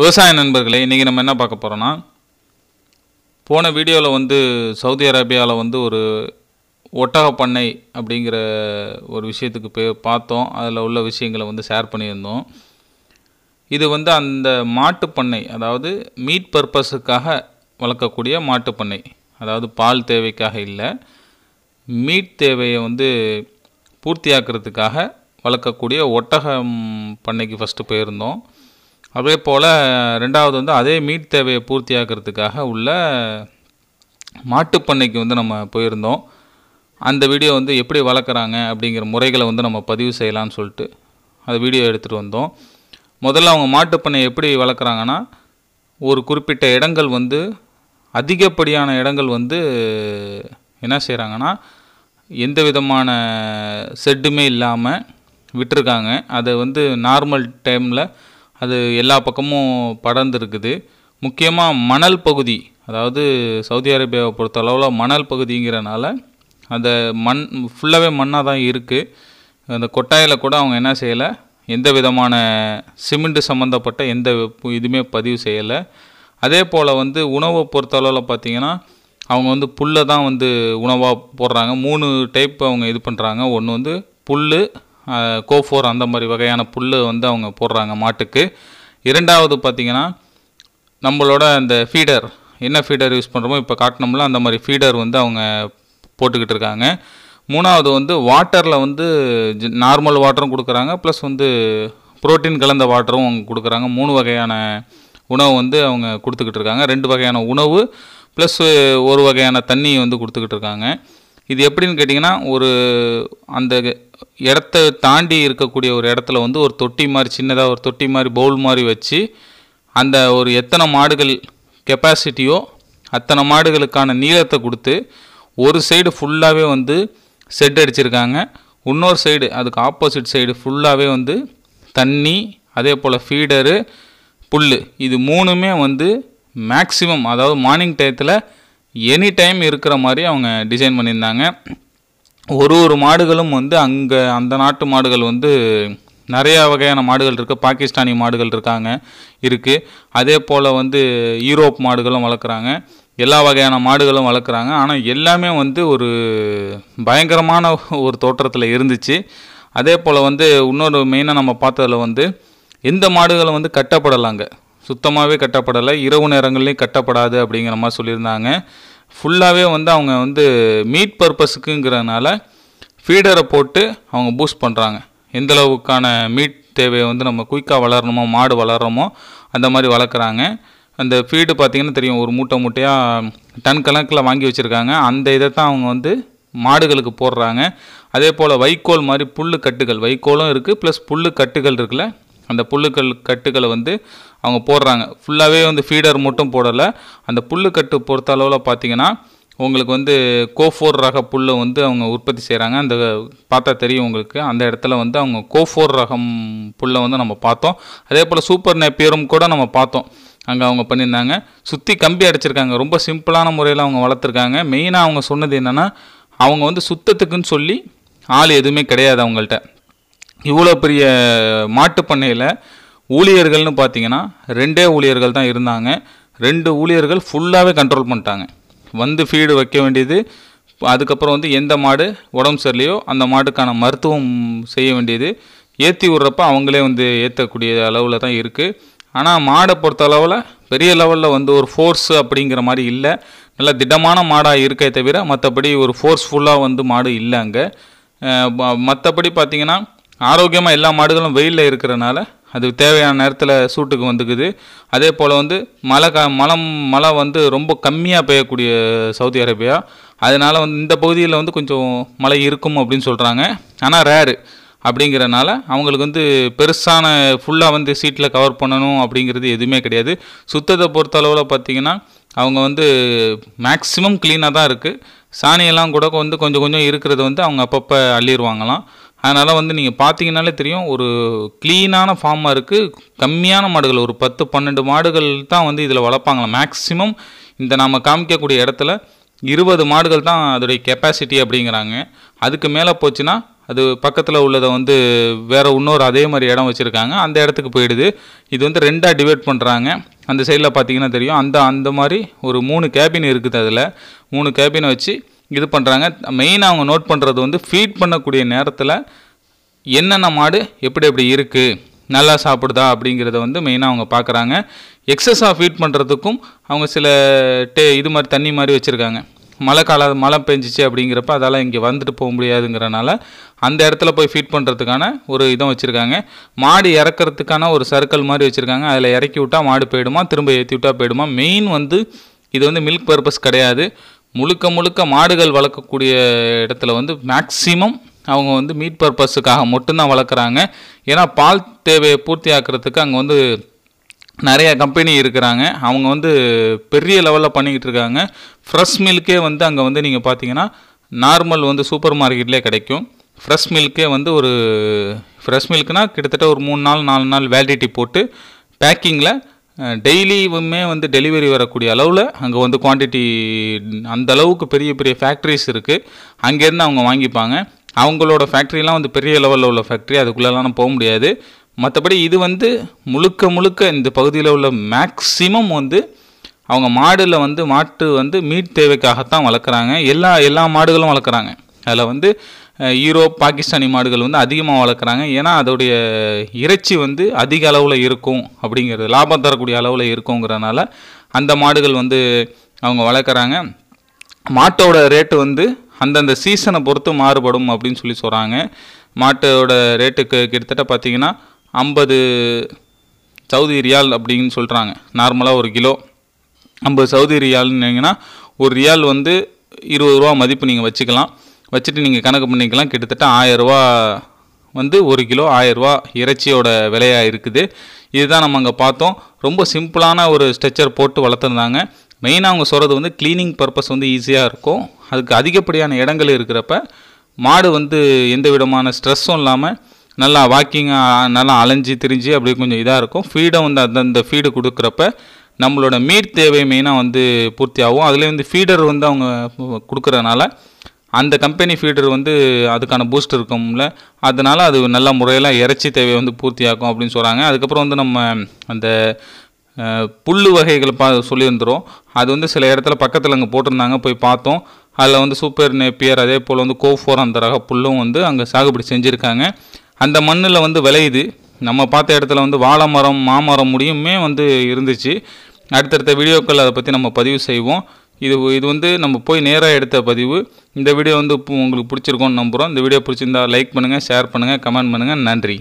விவசாய நண்பர்களே இன்றைக்கி நம்ம என்ன பார்க்க போகிறோன்னா போன வீடியோவில் வந்து சவுதி அரேபியாவில் வந்து ஒரு ஒட்டக பண்ணை அப்படிங்கிற ஒரு விஷயத்துக்கு பே பார்த்தோம் அதில் உள்ள விஷயங்களை வந்து ஷேர் பண்ணியிருந்தோம் இது வந்து அந்த மாட்டு பண்ணை அதாவது மீட் பர்பஸுக்காக வளர்க்கக்கூடிய மாட்டு பண்ணை அதாவது பால் தேவைக்காக இல்லை மீட் தேவையை வந்து பூர்த்தியாக்கிறதுக்காக வளர்க்கக்கூடிய ஒட்டகம் பண்ணைக்கு ஃபஸ்ட்டு போயிருந்தோம் அதே போல் ரெண்டாவது வந்து அதே மீட் தேவையை பூர்த்தியாக்கிறதுக்காக உள்ள மாட்டுப்பண்ணைக்கு வந்து நம்ம போயிருந்தோம் அந்த வீடியோ வந்து எப்படி வளர்க்குறாங்க அப்படிங்கிற முறைகளை வந்து நம்ம பதிவு செய்யலாம்னு சொல்லிட்டு அது வீடியோ எடுத்துகிட்டு வந்தோம் முதல்ல அவங்க மாட்டுப்பண்ணையை எப்படி வளர்க்குறாங்கன்னா ஒரு குறிப்பிட்ட இடங்கள் வந்து அதிகப்படியான இடங்கள் வந்து என்ன செய்கிறாங்கன்னா எந்த விதமான செட்டுமே இல்லாமல் விட்டுருக்காங்க அதை வந்து நார்மல் டைமில் அது எல்லா பக்கமும் படர்ந்துருக்குது முக்கியமாக மணல் பகுதி அதாவது சவுதி அரேபியாவை பொறுத்த அளவில் மணல் பகுதிங்கிறனால அந்த மண் ஃபுல்லாகவே மண்ணாக தான் இருக்குது அந்த கொட்டாயில் கூட அவங்க என்ன செய்யலை எந்த விதமான சிமெண்ட்டு சம்மந்தப்பட்ட எந்த இதுவுமே பதிவு செய்யலை அதே போல் வந்து உணவை பொறுத்தளவில் பார்த்திங்கன்னா அவங்க வந்து புல்லை தான் வந்து உணவாக போடுறாங்க மூணு டைப் அவங்க இது பண்ணுறாங்க ஒன்று வந்து புல் கோஃபோர் அந்த மாதிரி வகையான புல் வந்து அவங்க போடுறாங்க மாட்டுக்கு இரண்டாவது பார்த்திங்கன்னா நம்மளோட அந்த ஃபீடர் என்ன ஃபீடர் யூஸ் பண்ணுறோமோ இப்போ காட்டினோம்ல அந்த மாதிரி ஃபீடர் வந்து அவங்க போட்டுக்கிட்டு இருக்காங்க மூணாவது வந்து வாட்டரில் வந்து நார்மல் வாட்டரும் கொடுக்குறாங்க ப்ளஸ் வந்து ப்ரோட்டீன் கலந்த வாட்டரும் அவங்க கொடுக்குறாங்க மூணு வகையான உணவு வந்து அவங்க கொடுத்துக்கிட்டு இருக்காங்க ரெண்டு வகையான உணவு ப்ளஸ் ஒரு வகையான தண்ணி வந்து கொடுத்துக்கிட்டு இருக்காங்க இது எப்படின்னு கேட்டிங்கன்னா ஒரு அந்த இடத்த தாண்டி இருக்கக்கூடிய ஒரு இடத்துல வந்து ஒரு தொட்டி மாதிரி சின்னதாக ஒரு தொட்டி மாதிரி பவுல் மாதிரி வச்சு அந்த ஒரு எத்தனை மாடுகள் கெப்பாசிட்டியோ அத்தனை மாடுகளுக்கான நீளத்தை கொடுத்து ஒரு சைடு ஃபுல்லாகவே வந்து செட் அடிச்சிருக்காங்க இன்னொரு சைடு அதுக்கு ஆப்போசிட் சைடு ஃபுல்லாகவே வந்து தண்ணி அதே போல் ஃபீடரு புல் இது மூணுமே வந்து மேக்சிமம் அதாவது மார்னிங் டயத்தில் எனி டைம் இருக்கிற மாதிரி அவங்க டிசைன் பண்ணியிருந்தாங்க ஒரு ஒரு மாடுகளும் வந்து அங்கே அந்த நாட்டு மாடுகள் வந்து நிறையா வகையான மாடுகள் இருக்குது பாகிஸ்தானி மாடுகள் இருக்காங்க இருக்குது அதே போல் வந்து யூரோப் மாடுகளும் வளர்க்குறாங்க எல்லா வகையான மாடுகளும் வளர்க்குறாங்க ஆனால் எல்லாமே வந்து ஒரு பயங்கரமான ஒரு தோற்றத்தில் இருந்துச்சு அதே போல் வந்து இன்னொரு மெயினாக நம்ம பார்த்ததில் வந்து எந்த மாடுகளும் வந்து கட்டப்படலாங்க சுத்தமாகவே கட்டப்படலை இரவு நேரங்கள்லேயும் கட்டப்படாது அப்படிங்கிற மாதிரி சொல்லியிருந்தாங்க ஃபுல்லாகவே வந்து அவங்க வந்து மீட் பர்பஸுக்குங்கிறதுனால ஃபீடரை போட்டு அவங்க பூஸ்ட் பண்ணுறாங்க எந்தளவுக்கான மீட் தேவையை வந்து நம்ம குயிக்காக வளரணுமோ மாடு வளர்கிறோமோ அந்த மாதிரி வளர்க்குறாங்க அந்த ஃபீடு பார்த்திங்கன்னா தெரியும் ஒரு மூட்டை மூட்டையாக டன் கணக்கில் வாங்கி வச்சுருக்காங்க அந்த இதை தான் அவங்க வந்து மாடுகளுக்கு போடுறாங்க அதே போல் வைக்கோல் மாதிரி புல் கட்டுகள் வைக்கோலும் இருக்குது ப்ளஸ் புல் கட்டுகள் இருக்குல்ல அந்த புல்லுக்கல் கட்டுகளை வந்து அவங்க போடுறாங்க ஃபுல்லாகவே வந்து ஃபீடர் மட்டும் போடலை அந்த கட்டு பொறுத்த அளவில் பார்த்திங்கன்னா உங்களுக்கு வந்து கோஃபோர் ரக புல்லை வந்து அவங்க உற்பத்தி செய்கிறாங்க அந்த பார்த்தா தெரியும் உங்களுக்கு அந்த இடத்துல வந்து அவங்க கோஃபோர் ரகம் புல்லை வந்து நம்ம பார்த்தோம் அதே போல் சூப்பர் நெப்பியரும் கூட நம்ம பார்த்தோம் அங்கே அவங்க பண்ணியிருந்தாங்க சுற்றி கம்பி அடிச்சிருக்காங்க ரொம்ப சிம்பிளான முறையில் அவங்க வளர்த்துருக்காங்க மெயினாக அவங்க சொன்னது என்னென்னா அவங்க வந்து சுத்தத்துக்குன்னு சொல்லி ஆள் எதுவுமே கிடையாது அவங்கள்ட்ட இவ்வளோ பெரிய மாட்டு பண்ணையில் ஊழியர்கள்னு பார்த்தீங்கன்னா ரெண்டே ஊழியர்கள் தான் இருந்தாங்க ரெண்டு ஊழியர்கள் ஃபுல்லாகவே கண்ட்ரோல் பண்ணிட்டாங்க வந்து ஃபீடு வைக்க வேண்டியது அதுக்கப்புறம் வந்து எந்த மாடு உடம்பு சரியில்லையோ அந்த மாட்டுக்கான மருத்துவம் செய்ய வேண்டியது ஏற்றி விடுறப்ப அவங்களே வந்து ஏற்றக்கூடிய அளவில் தான் இருக்குது ஆனால் மாடை பொறுத்த அளவில் பெரிய லெவலில் வந்து ஒரு ஃபோர்ஸ் அப்படிங்கிற மாதிரி இல்லை நல்லா திடமான மாடாக இருக்கே தவிர மற்றபடி ஒரு ஃபோர்ஸ்ஃபுல்லாக வந்து மாடு இல்லை அங்கே மற்றபடி பார்த்திங்கன்னா ஆரோக்கியமாக எல்லா மாடுகளும் வெயிலில் இருக்கிறனால அது தேவையான நேரத்தில் சூட்டுக்கு வந்துக்குது அதே போல் வந்து மழை க மலம் மழை வந்து ரொம்ப கம்மியாக பெய்யக்கூடிய சவுதி அரேபியா அதனால் வந்து இந்த பகுதியில் வந்து கொஞ்சம் மழை இருக்கும் அப்படின்னு சொல்கிறாங்க ஆனால் ரேரு அப்படிங்கிறனால அவங்களுக்கு வந்து பெருசான ஃபுல்லாக வந்து சீட்டில் கவர் பண்ணணும் அப்படிங்கிறது எதுவுமே கிடையாது சுத்தத்தை பொறுத்தளவில் பார்த்திங்கன்னா அவங்க வந்து மேக்ஸிமம் க்ளீனாக தான் இருக்குது சாணியெல்லாம் கூட வந்து கொஞ்சம் கொஞ்சம் இருக்கிறத வந்து அவங்க அப்பப்போ அள்ளிடுவாங்களாம் அதனால் வந்து நீங்கள் பார்த்தீங்கனாலே தெரியும் ஒரு க்ளீனான ஃபார்மாக இருக்குது கம்மியான மாடுகள் ஒரு பத்து பன்னெண்டு மாடுகள் தான் வந்து இதில் வளர்ப்பாங்களாம் மேக்ஸிமம் இந்த நாம் காமிக்கக்கூடிய இடத்துல இருபது மாடுகள் தான் அதோடைய கெப்பாசிட்டி அப்படிங்கிறாங்க அதுக்கு மேலே போச்சுன்னா அது பக்கத்தில் உள்ளதை வந்து வேறு இன்னொரு அதே மாதிரி இடம் வச்சுருக்காங்க அந்த இடத்துக்கு போயிடுது இது வந்து ரெண்டாக டிவைட் பண்ணுறாங்க அந்த சைடில் பார்த்தீங்கன்னா தெரியும் அந்த அந்த மாதிரி ஒரு மூணு கேபின் இருக்குது அதில் மூணு கேபினை வச்சு இது பண்ணுறாங்க மெயினாக அவங்க நோட் பண்ணுறது வந்து ஃபீட் பண்ணக்கூடிய நேரத்தில் என்னென்ன மாடு எப்படி எப்படி இருக்குது நல்லா சாப்பிடுதா அப்படிங்கிறத வந்து மெயினாக அவங்க பார்க்குறாங்க எக்ஸஸாக ஃபீட் பண்ணுறதுக்கும் அவங்க சில டே இது மாதிரி தண்ணி மாதிரி வச்சுருக்காங்க மழை கால மழை பெஞ்சிச்சு அப்படிங்கிறப்ப அதால் இங்கே வந்துட்டு போக முடியாதுங்கிறனால அந்த இடத்துல போய் ஃபீட் பண்ணுறதுக்கான ஒரு இதை வச்சுருக்காங்க மாடு இறக்கிறதுக்கான ஒரு சர்க்கிள் மாதிரி வச்சுருக்காங்க அதில் இறக்கி விட்டால் மாடு போயிடுமா திரும்ப ஏற்றி விட்டால் போயிடுமா மெயின் வந்து இது வந்து மில்க் பர்பஸ் கிடையாது முழுக்க முழுக்க மாடுகள் வளர்க்கக்கூடிய இடத்துல வந்து மேக்சிமம் அவங்க வந்து மீட் பர்பஸுக்காக மட்டும்தான் வளர்க்குறாங்க ஏன்னா பால் தேவையை பூர்த்தி ஆக்கிறதுக்கு அங்கே வந்து நிறைய கம்பெனி இருக்கிறாங்க அவங்க வந்து பெரிய லெவலில் பண்ணிக்கிட்டு இருக்காங்க ஃப்ரெஷ் மில்க்கே வந்து அங்கே வந்து நீங்கள் பார்த்தீங்கன்னா நார்மல் வந்து சூப்பர் மார்க்கெட்லேயே கிடைக்கும் ஃப்ரெஷ் மில்க்கே வந்து ஒரு ஃப்ரெஷ் மில்க்குனால் கிட்டத்தட்ட ஒரு மூணு நாள் நாலு நாள் வேலிடிட்டி போட்டு பேக்கிங்கில் டெய்லியுமே வந்து டெலிவரி வரக்கூடிய அளவில் அங்கே வந்து குவான்டிட்டி அந்த அளவுக்கு பெரிய பெரிய ஃபேக்ட்ரிஸ் இருக்குது அங்கேருந்து அவங்க வாங்கிப்பாங்க அவங்களோட ஃபேக்ட்ரிலாம் வந்து பெரிய லெவலில் உள்ள ஃபேக்ட்ரி அதுக்குள்ளெலாம் போக முடியாது மற்றபடி இது வந்து முழுக்க முழுக்க இந்த பகுதியில் உள்ள மேக்சிமம் வந்து அவங்க மாடில் வந்து மாட்டு வந்து மீட் தேவைக்காகத்தான் வளர்க்குறாங்க எல்லா எல்லா மாடுகளும் வளர்க்குறாங்க அதில் வந்து ஈரோப் பாகிஸ்தானி மாடுகள் வந்து அதிகமாக வளர்க்குறாங்க ஏன்னா அதோடைய இறைச்சி வந்து அதிக அளவில் இருக்கும் அப்படிங்கிறது லாபம் தரக்கூடிய அளவில் இருக்குங்கிறனால அந்த மாடுகள் வந்து அவங்க வளர்க்குறாங்க மாட்டோட ரேட்டு வந்து அந்தந்த சீசனை பொறுத்து மாறுபடும் அப்படின்னு சொல்லி சொல்கிறாங்க மாட்டோட ரேட்டுக்கு கிட்டத்தட்ட பார்த்திங்கன்னா ஐம்பது சவுதி ரியால் அப்படின்னு சொல்கிறாங்க நார்மலாக ஒரு கிலோ ஐம்பது சவுதி ரியால்னிங்கன்னா ஒரு ரியால் வந்து இருபது ரூபா மதிப்பு நீங்கள் வச்சுக்கலாம் வச்சுட்டு நீங்கள் கணக்கு பண்ணிக்கலாம் கிட்டத்தட்ட ஆயரூவா வந்து ஒரு கிலோ ஆயரூவா இறைச்சியோட விலையாக இருக்குது இதுதான் நம்ம அங்கே பார்த்தோம் ரொம்ப சிம்பிளான ஒரு ஸ்ட்ரெச்சர் போட்டு வளர்த்துருந்தாங்க மெயினாக அவங்க சொல்கிறது வந்து க்ளீனிங் பர்பஸ் வந்து ஈஸியாக இருக்கும் அதுக்கு அதிகப்படியான இடங்கள் இருக்கிறப்ப மாடு வந்து எந்த விதமான ஸ்ட்ரெஸ்ஸும் இல்லாமல் நல்லா வாக்கிங்காக நல்லா அலைஞ்சி திரிஞ்சு அப்படி கொஞ்சம் இதாக இருக்கும் ஃபீடை வந்து அந்தந்த ஃபீடு கொடுக்குறப்ப நம்மளோட மீட் தேவை மெயினாக வந்து பூர்த்தி ஆகும் அதுலேயே வந்து ஃபீடர் வந்து அவங்க கொடுக்குறதுனால அந்த கம்பெனி ஃபீடர் வந்து அதுக்கான பூஸ்ட் இருக்கும்ல அதனால் அது நல்ல முறையில் இறைச்சி தேவையை வந்து பூர்த்தியாக்கும் அப்படின்னு சொல்கிறாங்க அதுக்கப்புறம் வந்து நம்ம அந்த புல் வகைகளை பா சொல்லியிருந்துடும் அது வந்து சில இடத்துல பக்கத்தில் அங்கே போட்டிருந்தாங்க போய் பார்த்தோம் அதில் வந்து சூப்பர் நேப்பியர் அதே போல் வந்து கோஃபோர் அந்த ரக புல்லும் வந்து அங்கே சாகுபடி செஞ்சுருக்காங்க அந்த மண்ணில் வந்து விளையுது நம்ம பார்த்த இடத்துல வந்து வாழை மரம் மாமரம் முடியுமே வந்து இருந்துச்சு அடுத்தடுத்த வீடியோக்கள் அதை பற்றி நம்ம பதிவு செய்வோம் இது இது வந்து நம்ம போய் நேராக எடுத்த பதிவு இந்த வீடியோ வந்து உங்களுக்கு பிடிச்சிருக்கோன்னு நம்புகிறோம் இந்த வீடியோ பிடிச்சிருந்தா லைக் பண்ணுங்கள் ஷேர் பண்ணுங்கள் கமெண்ட் பண்ணுங்கள் நன்றி